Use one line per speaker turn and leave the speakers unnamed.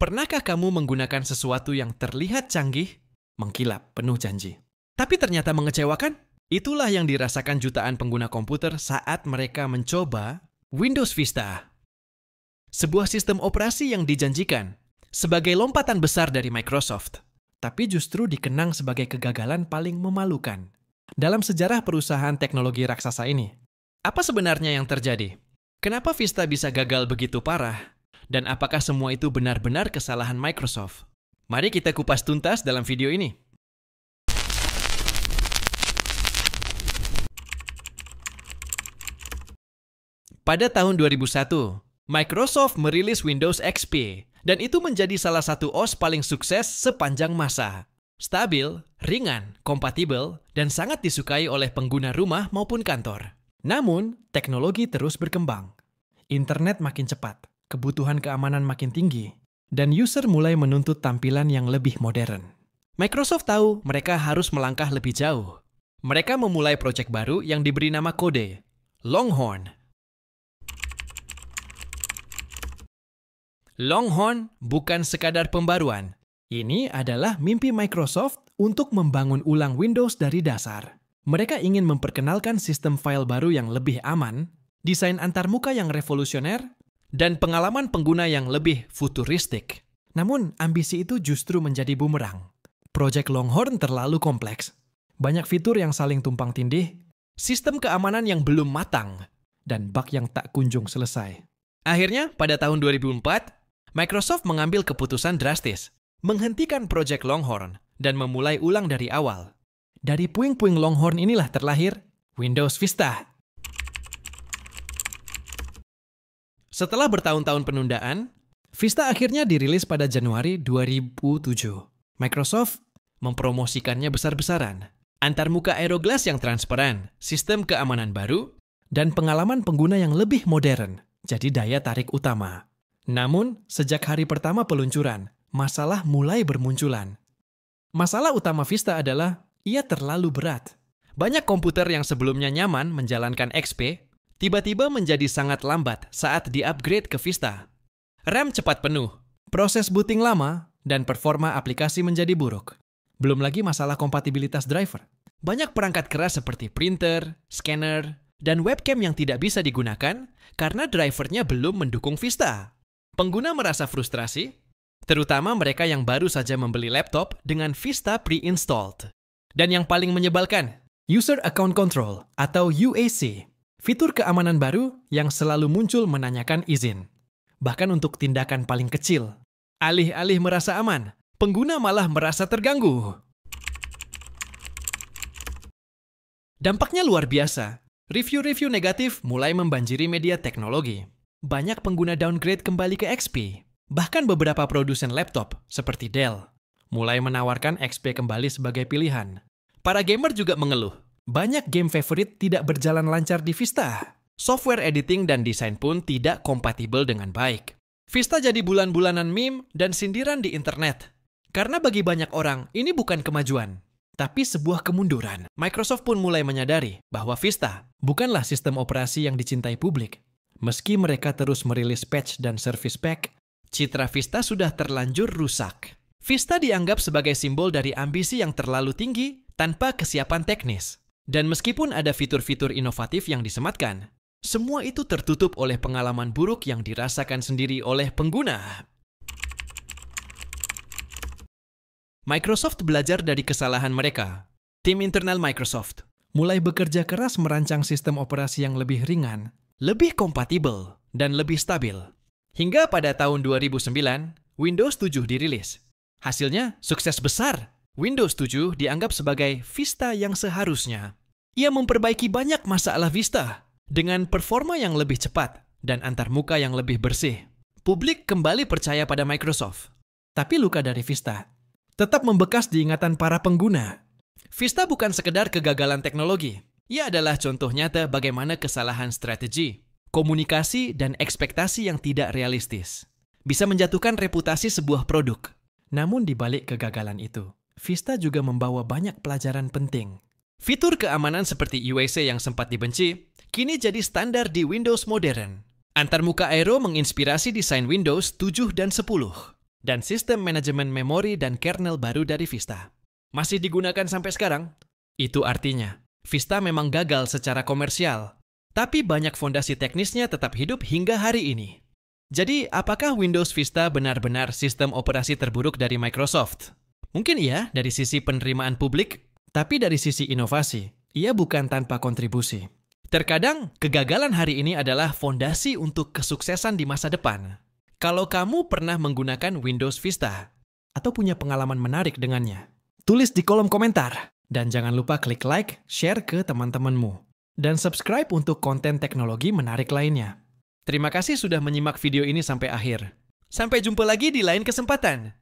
Pernahkah kamu menggunakan sesuatu yang terlihat canggih, mengkilap penuh janji, tapi ternyata mengecewakan? Itulah yang dirasakan jutaan pengguna komputer saat mereka mencoba Windows Vista. Sebuah sistem operasi yang dijanjikan sebagai lompatan besar dari Microsoft, tapi justru dikenang sebagai kegagalan paling memalukan dalam sejarah perusahaan teknologi raksasa ini. Apa sebenarnya yang terjadi? Kenapa Vista bisa gagal begitu parah dan apakah semua itu benar-benar kesalahan Microsoft? Mari kita kupas tuntas dalam video ini. Pada tahun 2001, Microsoft merilis Windows XP, dan itu menjadi salah satu OS paling sukses sepanjang masa. Stabil, ringan, kompatibel, dan sangat disukai oleh pengguna rumah maupun kantor. Namun, teknologi terus berkembang. Internet makin cepat, kebutuhan keamanan makin tinggi, dan user mulai menuntut tampilan yang lebih modern. Microsoft tahu mereka harus melangkah lebih jauh. Mereka memulai proyek baru yang diberi nama kode, Longhorn. Longhorn bukan sekadar pembaruan. Ini adalah mimpi Microsoft untuk membangun ulang Windows dari dasar. Mereka ingin memperkenalkan sistem file baru yang lebih aman, desain antarmuka yang revolusioner, dan pengalaman pengguna yang lebih futuristik. Namun, ambisi itu justru menjadi bumerang. Project Longhorn terlalu kompleks. Banyak fitur yang saling tumpang tindih, sistem keamanan yang belum matang, dan bug yang tak kunjung selesai. Akhirnya, pada tahun 2004, Microsoft mengambil keputusan drastis, menghentikan Project Longhorn dan memulai ulang dari awal. Dari puing-puing Longhorn inilah terlahir Windows Vista. Setelah bertahun-tahun penundaan, Vista akhirnya dirilis pada Januari 2007. Microsoft mempromosikannya besar-besaran. Antarmuka Aeroglass yang transparan, sistem keamanan baru, dan pengalaman pengguna yang lebih modern, jadi daya tarik utama. Namun, sejak hari pertama peluncuran, masalah mulai bermunculan. Masalah utama Vista adalah ia terlalu berat. Banyak komputer yang sebelumnya nyaman menjalankan XP tiba-tiba menjadi sangat lambat saat di-upgrade ke Vista. RAM cepat penuh, proses booting lama, dan performa aplikasi menjadi buruk. Belum lagi masalah kompatibilitas driver. Banyak perangkat keras seperti printer, scanner, dan webcam yang tidak bisa digunakan karena drivernya belum mendukung Vista. Pengguna merasa frustrasi, terutama mereka yang baru saja membeli laptop dengan Vista pre-installed. Dan yang paling menyebalkan, User Account Control atau UAC Fitur keamanan baru yang selalu muncul menanyakan izin. Bahkan untuk tindakan paling kecil. Alih-alih merasa aman, pengguna malah merasa terganggu. Dampaknya luar biasa. Review-review negatif mulai membanjiri media teknologi. Banyak pengguna downgrade kembali ke XP. Bahkan beberapa produsen laptop, seperti Dell, mulai menawarkan XP kembali sebagai pilihan. Para gamer juga mengeluh banyak game favorit tidak berjalan lancar di Vista. Software editing dan desain pun tidak kompatibel dengan baik. Vista jadi bulan-bulanan meme dan sindiran di internet. Karena bagi banyak orang, ini bukan kemajuan, tapi sebuah kemunduran. Microsoft pun mulai menyadari bahwa Vista bukanlah sistem operasi yang dicintai publik. Meski mereka terus merilis patch dan service pack, citra Vista sudah terlanjur rusak. Vista dianggap sebagai simbol dari ambisi yang terlalu tinggi tanpa kesiapan teknis. Dan meskipun ada fitur-fitur inovatif yang disematkan, semua itu tertutup oleh pengalaman buruk yang dirasakan sendiri oleh pengguna. Microsoft belajar dari kesalahan mereka. Tim internal Microsoft mulai bekerja keras merancang sistem operasi yang lebih ringan, lebih kompatibel, dan lebih stabil. Hingga pada tahun 2009, Windows 7 dirilis. Hasilnya sukses besar Windows 7 dianggap sebagai Vista yang seharusnya. Ia memperbaiki banyak masalah Vista dengan performa yang lebih cepat dan antarmuka yang lebih bersih. Publik kembali percaya pada Microsoft. Tapi luka dari Vista tetap membekas di ingatan para pengguna. Vista bukan sekedar kegagalan teknologi. Ia adalah contoh nyata bagaimana kesalahan strategi, komunikasi, dan ekspektasi yang tidak realistis bisa menjatuhkan reputasi sebuah produk. Namun di balik kegagalan itu, Vista juga membawa banyak pelajaran penting Fitur keamanan seperti UAC yang sempat dibenci, kini jadi standar di Windows modern. Antarmuka Aero menginspirasi desain Windows 7 dan 10, dan sistem manajemen memori dan kernel baru dari Vista. Masih digunakan sampai sekarang? Itu artinya, Vista memang gagal secara komersial, tapi banyak fondasi teknisnya tetap hidup hingga hari ini. Jadi, apakah Windows Vista benar-benar sistem operasi terburuk dari Microsoft? Mungkin iya dari sisi penerimaan publik, tapi dari sisi inovasi, ia bukan tanpa kontribusi. Terkadang, kegagalan hari ini adalah fondasi untuk kesuksesan di masa depan. Kalau kamu pernah menggunakan Windows Vista atau punya pengalaman menarik dengannya, tulis di kolom komentar dan jangan lupa klik like, share ke teman-temanmu, dan subscribe untuk konten teknologi menarik lainnya. Terima kasih sudah menyimak video ini sampai akhir. Sampai jumpa lagi di lain kesempatan.